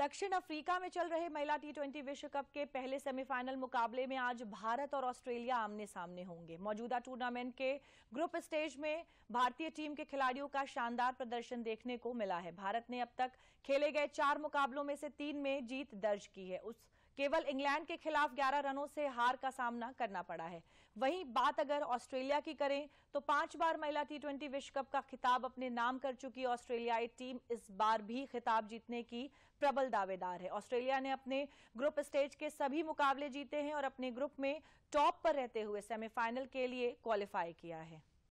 दक्षिण अफ्रीका में चल रहे महिला टी ट्वेंटी विश्व कप के पहले सेमीफाइनल मुकाबले में आज भारत और ऑस्ट्रेलिया आमने सामने होंगे मौजूदा टूर्नामेंट के ग्रुप स्टेज में भारतीय टीम के खिलाड़ियों का शानदार प्रदर्शन देखने को मिला है भारत ने अब तक खेले गए चार मुकाबलों में से तीन में जीत दर्ज की है उस केवल इंग्लैंड के खिलाफ 11 रनों से हार का सामना करना पड़ा है वहीं बात अगर ऑस्ट्रेलिया की करें तो पांच बार महिला टी ट्वेंटी विश्व कप का खिताब अपने नाम कर चुकी ऑस्ट्रेलियाई टीम इस बार भी खिताब जीतने की प्रबल दावेदार है ऑस्ट्रेलिया ने अपने ग्रुप स्टेज के सभी मुकाबले जीते हैं और अपने ग्रुप में टॉप पर रहते हुए सेमीफाइनल के लिए क्वालिफाई किया है